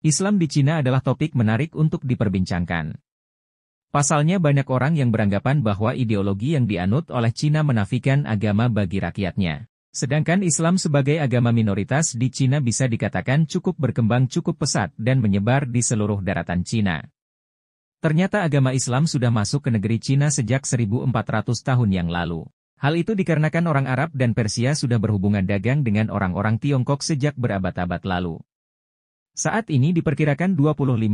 Islam di Cina adalah topik menarik untuk diperbincangkan. Pasalnya banyak orang yang beranggapan bahwa ideologi yang dianut oleh Cina menafikan agama bagi rakyatnya. Sedangkan Islam sebagai agama minoritas di Cina bisa dikatakan cukup berkembang cukup pesat dan menyebar di seluruh daratan Cina. Ternyata agama Islam sudah masuk ke negeri Cina sejak 1400 tahun yang lalu. Hal itu dikarenakan orang Arab dan Persia sudah berhubungan dagang dengan orang-orang Tiongkok sejak berabad-abad lalu. Saat ini diperkirakan 25-50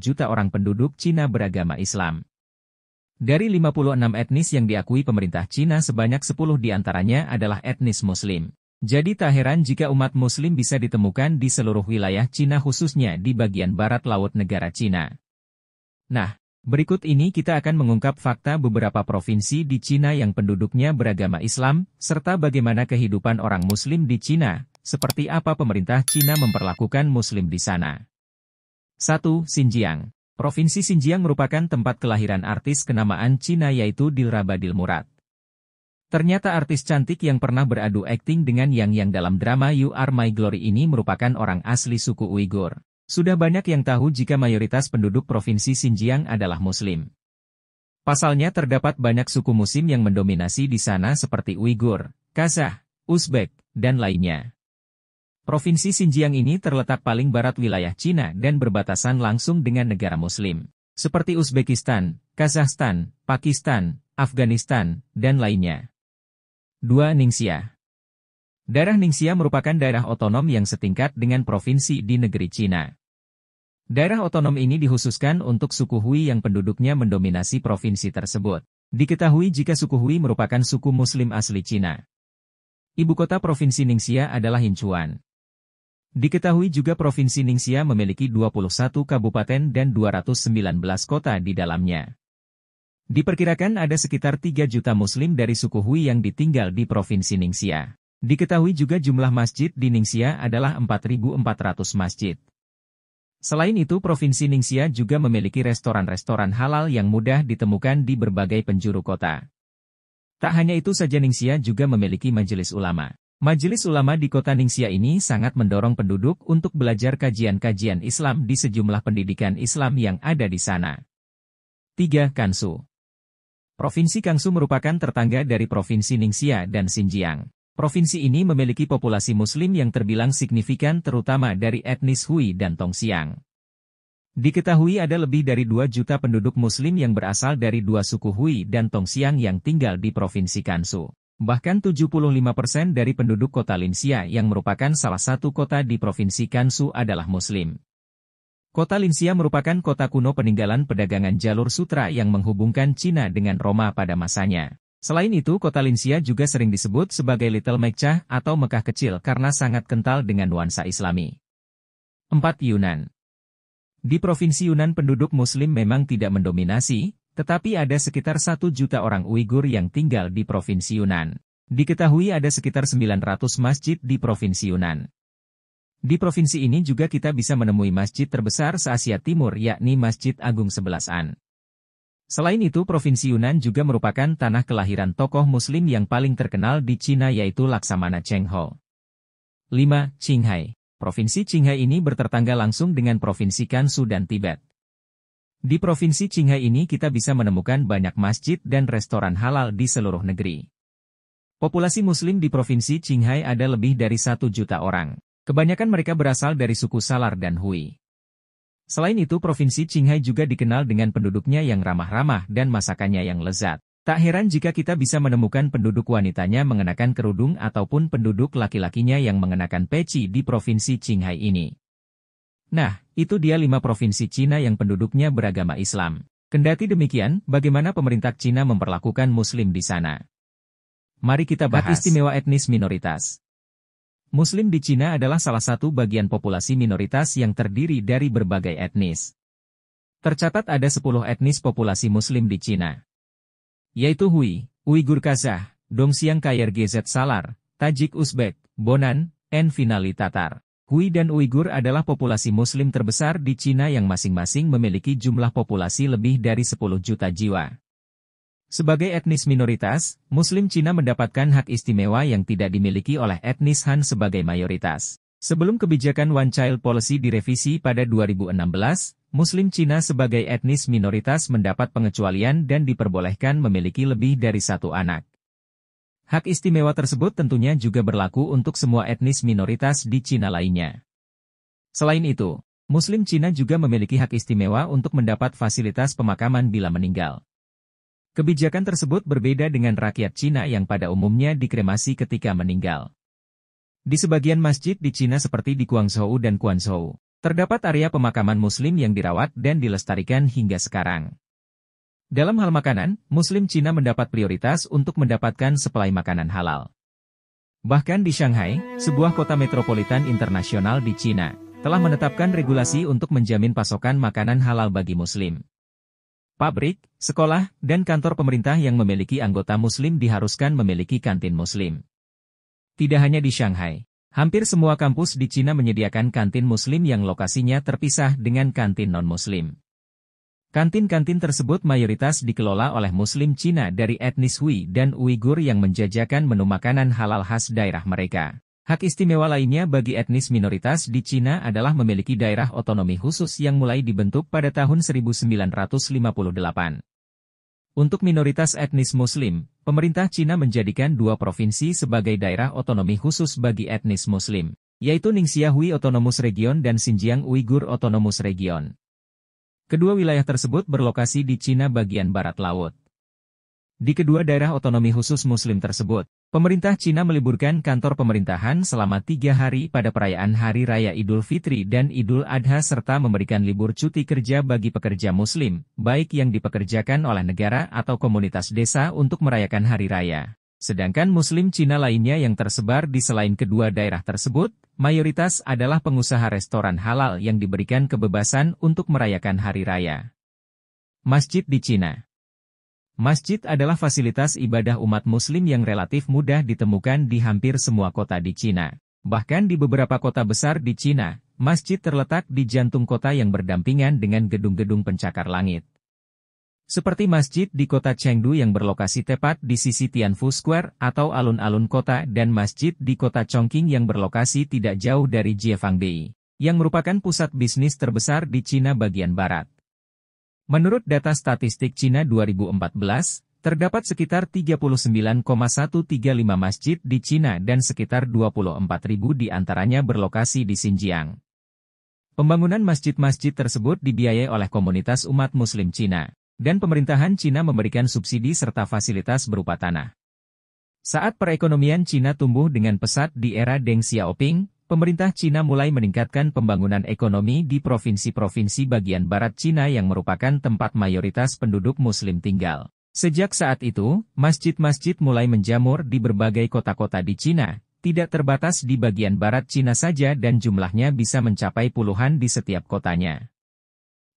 juta orang penduduk Cina beragama Islam. Dari 56 etnis yang diakui pemerintah Cina sebanyak 10 diantaranya adalah etnis Muslim. Jadi tak heran jika umat Muslim bisa ditemukan di seluruh wilayah Cina khususnya di bagian barat laut negara Cina. Nah, berikut ini kita akan mengungkap fakta beberapa provinsi di Cina yang penduduknya beragama Islam, serta bagaimana kehidupan orang Muslim di Cina, seperti apa pemerintah Cina memperlakukan Muslim di sana. 1. Xinjiang Provinsi Xinjiang merupakan tempat kelahiran artis kenamaan Cina yaitu Dilraba Dilmurat. Ternyata artis cantik yang pernah beradu akting dengan Yang Yang dalam drama You Are My Glory ini merupakan orang asli suku Uighur. Sudah banyak yang tahu jika mayoritas penduduk provinsi Xinjiang adalah Muslim. Pasalnya terdapat banyak suku muslim yang mendominasi di sana seperti Uighur, Kazakh, Uzbek, dan lainnya. Provinsi Xinjiang ini terletak paling barat wilayah Cina dan berbatasan langsung dengan negara Muslim, seperti Uzbekistan, Kazakhstan, Pakistan, Afghanistan, dan lainnya. 2. Ningxia Daerah Ningxia merupakan daerah otonom yang setingkat dengan provinsi di negeri Cina. Daerah otonom ini dihususkan untuk suku Hui yang penduduknya mendominasi provinsi tersebut. Diketahui jika suku Hui merupakan suku Muslim asli Cina. Ibu kota provinsi Ningxia adalah Hinchuan. Diketahui juga Provinsi Ningxia memiliki 21 kabupaten dan 219 kota di dalamnya. Diperkirakan ada sekitar 3 juta muslim dari suku Hui yang ditinggal di Provinsi Ningxia. Diketahui juga jumlah masjid di Ningxia adalah 4.400 masjid. Selain itu, Provinsi Ningxia juga memiliki restoran-restoran halal yang mudah ditemukan di berbagai penjuru kota. Tak hanya itu saja Ningxia juga memiliki majelis ulama. Majelis ulama di kota Ningxia ini sangat mendorong penduduk untuk belajar kajian-kajian Islam di sejumlah pendidikan Islam yang ada di sana. 3. Kansu Provinsi Kansu merupakan tertangga dari Provinsi Ningxia dan Xinjiang. Provinsi ini memiliki populasi muslim yang terbilang signifikan terutama dari etnis Hui dan Tongxiang. Diketahui ada lebih dari 2 juta penduduk muslim yang berasal dari dua suku Hui dan Tongxiang yang tinggal di Provinsi Kansu. Bahkan 75% dari penduduk kota Linsia yang merupakan salah satu kota di Provinsi Kansu adalah Muslim. Kota Linsia merupakan kota kuno peninggalan perdagangan jalur sutra yang menghubungkan Cina dengan Roma pada masanya. Selain itu, kota Linsia juga sering disebut sebagai Little Mekcah atau Mekah kecil karena sangat kental dengan nuansa islami. 4. Yunan Di Provinsi Yunan penduduk muslim memang tidak mendominasi, tetapi ada sekitar satu juta orang Uighur yang tinggal di Provinsi Yunan. Diketahui ada sekitar 900 masjid di Provinsi Yunan. Di provinsi ini juga kita bisa menemui masjid terbesar se-Asia Timur yakni Masjid Agung Sebelasan. Selain itu, Provinsi Yunan juga merupakan tanah kelahiran tokoh muslim yang paling terkenal di Cina yaitu Laksamana Cheng Ho. 5. Qinghai Provinsi Qinghai ini bertetangga langsung dengan Provinsi Kansu dan Tibet. Di Provinsi Qinghai ini kita bisa menemukan banyak masjid dan restoran halal di seluruh negeri. Populasi muslim di Provinsi Qinghai ada lebih dari satu juta orang. Kebanyakan mereka berasal dari suku Salar dan Hui. Selain itu, Provinsi Qinghai juga dikenal dengan penduduknya yang ramah-ramah dan masakannya yang lezat. Tak heran jika kita bisa menemukan penduduk wanitanya mengenakan kerudung ataupun penduduk laki-lakinya yang mengenakan peci di Provinsi Qinghai ini. Nah, itu dia lima provinsi Cina yang penduduknya beragama Islam. Kendati demikian, bagaimana pemerintah Cina memperlakukan Muslim di sana? Mari kita bahas. Hak istimewa etnis minoritas. Muslim di Cina adalah salah satu bagian populasi minoritas yang terdiri dari berbagai etnis. Tercatat ada 10 etnis populasi Muslim di Cina, yaitu Hui, Uighur Kazakh, Dongxiang Kyrgyz, Salar, Tajik Uzbek, Bonan, Envinali Tatar. Hui dan Uighur adalah populasi muslim terbesar di Cina yang masing-masing memiliki jumlah populasi lebih dari 10 juta jiwa. Sebagai etnis minoritas, muslim Cina mendapatkan hak istimewa yang tidak dimiliki oleh etnis Han sebagai mayoritas. Sebelum kebijakan One Child Policy direvisi pada 2016, Muslim Cina sebagai etnis minoritas mendapat pengecualian dan diperbolehkan memiliki lebih dari satu anak. Hak istimewa tersebut tentunya juga berlaku untuk semua etnis minoritas di Cina lainnya. Selain itu, Muslim Cina juga memiliki hak istimewa untuk mendapat fasilitas pemakaman bila meninggal. Kebijakan tersebut berbeda dengan rakyat Cina yang pada umumnya dikremasi ketika meninggal. Di sebagian masjid di Cina seperti di Guangzhou dan Guangzhou, terdapat area pemakaman muslim yang dirawat dan dilestarikan hingga sekarang. Dalam hal makanan, Muslim Cina mendapat prioritas untuk mendapatkan suplai makanan halal. Bahkan di Shanghai, sebuah kota metropolitan internasional di Cina, telah menetapkan regulasi untuk menjamin pasokan makanan halal bagi Muslim. Pabrik, sekolah, dan kantor pemerintah yang memiliki anggota Muslim diharuskan memiliki kantin Muslim. Tidak hanya di Shanghai, hampir semua kampus di Cina menyediakan kantin Muslim yang lokasinya terpisah dengan kantin non-Muslim. Kantin-kantin tersebut mayoritas dikelola oleh Muslim Cina dari etnis Hui dan Uighur yang menjajakan menu makanan halal khas daerah mereka. Hak istimewa lainnya bagi etnis minoritas di Cina adalah memiliki daerah otonomi khusus yang mulai dibentuk pada tahun 1958. Untuk minoritas etnis Muslim, pemerintah Cina menjadikan dua provinsi sebagai daerah otonomi khusus bagi etnis Muslim, yaitu Ningxia Hui Autonomous Region dan Xinjiang Uighur Autonomous Region. Kedua wilayah tersebut berlokasi di Cina bagian barat laut. Di kedua daerah otonomi khusus Muslim tersebut, pemerintah Cina meliburkan kantor pemerintahan selama tiga hari pada perayaan Hari Raya Idul Fitri dan Idul Adha serta memberikan libur cuti kerja bagi pekerja Muslim, baik yang dipekerjakan oleh negara atau komunitas desa untuk merayakan Hari Raya. Sedangkan Muslim Cina lainnya yang tersebar di selain kedua daerah tersebut, mayoritas adalah pengusaha restoran halal yang diberikan kebebasan untuk merayakan hari raya. Masjid di Cina Masjid adalah fasilitas ibadah umat muslim yang relatif mudah ditemukan di hampir semua kota di Cina. Bahkan di beberapa kota besar di Cina, masjid terletak di jantung kota yang berdampingan dengan gedung-gedung pencakar langit. Seperti masjid di kota Chengdu yang berlokasi tepat di sisi Tianfu Square atau alun-alun kota dan masjid di kota Chongqing yang berlokasi tidak jauh dari Jiefangdei, yang merupakan pusat bisnis terbesar di Cina bagian barat. Menurut data statistik Cina 2014, terdapat sekitar 39,135 masjid di Cina dan sekitar 24.000 di antaranya berlokasi di Xinjiang. Pembangunan masjid-masjid tersebut dibiayai oleh komunitas umat muslim Cina dan pemerintahan Cina memberikan subsidi serta fasilitas berupa tanah. Saat perekonomian Cina tumbuh dengan pesat di era Deng Xiaoping, pemerintah Cina mulai meningkatkan pembangunan ekonomi di provinsi-provinsi bagian barat Cina yang merupakan tempat mayoritas penduduk muslim tinggal. Sejak saat itu, masjid-masjid mulai menjamur di berbagai kota-kota di Cina, tidak terbatas di bagian barat Cina saja dan jumlahnya bisa mencapai puluhan di setiap kotanya.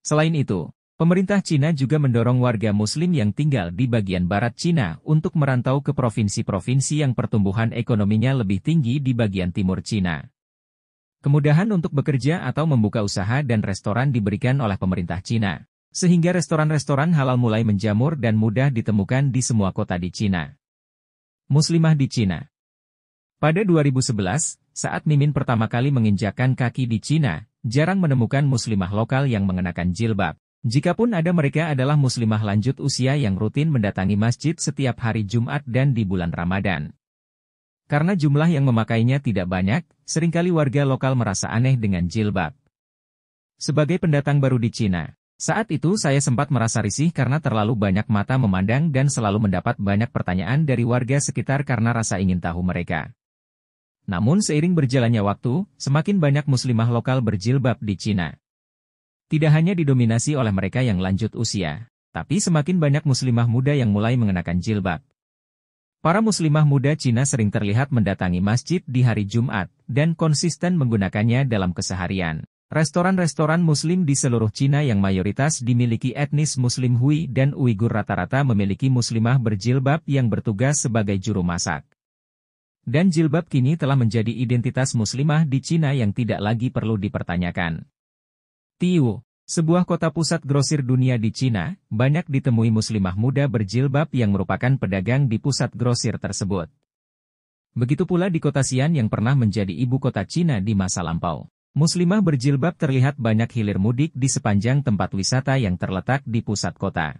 Selain itu, Pemerintah Cina juga mendorong warga Muslim yang tinggal di bagian barat Cina untuk merantau ke provinsi-provinsi yang pertumbuhan ekonominya lebih tinggi di bagian timur Cina. Kemudahan untuk bekerja atau membuka usaha dan restoran diberikan oleh pemerintah Cina, sehingga restoran-restoran halal mulai menjamur dan mudah ditemukan di semua kota di Cina. Muslimah di Cina Pada 2011, saat Mimin pertama kali menginjakan kaki di Cina, jarang menemukan muslimah lokal yang mengenakan jilbab. Jikapun ada mereka adalah muslimah lanjut usia yang rutin mendatangi masjid setiap hari Jumat dan di bulan Ramadan. Karena jumlah yang memakainya tidak banyak, seringkali warga lokal merasa aneh dengan jilbab. Sebagai pendatang baru di Cina, saat itu saya sempat merasa risih karena terlalu banyak mata memandang dan selalu mendapat banyak pertanyaan dari warga sekitar karena rasa ingin tahu mereka. Namun seiring berjalannya waktu, semakin banyak muslimah lokal berjilbab di Cina. Tidak hanya didominasi oleh mereka yang lanjut usia, tapi semakin banyak muslimah muda yang mulai mengenakan jilbab. Para muslimah muda Cina sering terlihat mendatangi masjid di hari Jumat dan konsisten menggunakannya dalam keseharian. Restoran-restoran muslim di seluruh Cina yang mayoritas dimiliki etnis muslim Hui dan Uighur rata-rata memiliki muslimah berjilbab yang bertugas sebagai juru masak. Dan jilbab kini telah menjadi identitas muslimah di Cina yang tidak lagi perlu dipertanyakan. Tiu, sebuah kota pusat grosir dunia di Cina, banyak ditemui muslimah muda berjilbab yang merupakan pedagang di pusat grosir tersebut. Begitu pula di kota Xi'an yang pernah menjadi ibu kota Cina di masa lampau. Muslimah berjilbab terlihat banyak hilir mudik di sepanjang tempat wisata yang terletak di pusat kota.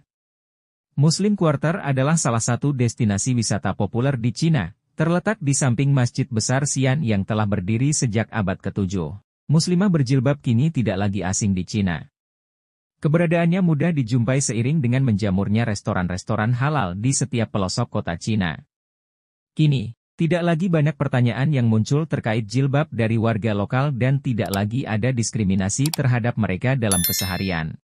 Muslim Quarter adalah salah satu destinasi wisata populer di Cina, terletak di samping Masjid Besar Xi'an yang telah berdiri sejak abad ke-7. Muslimah berjilbab kini tidak lagi asing di Cina. Keberadaannya mudah dijumpai seiring dengan menjamurnya restoran-restoran halal di setiap pelosok kota Cina. Kini, tidak lagi banyak pertanyaan yang muncul terkait jilbab dari warga lokal dan tidak lagi ada diskriminasi terhadap mereka dalam keseharian.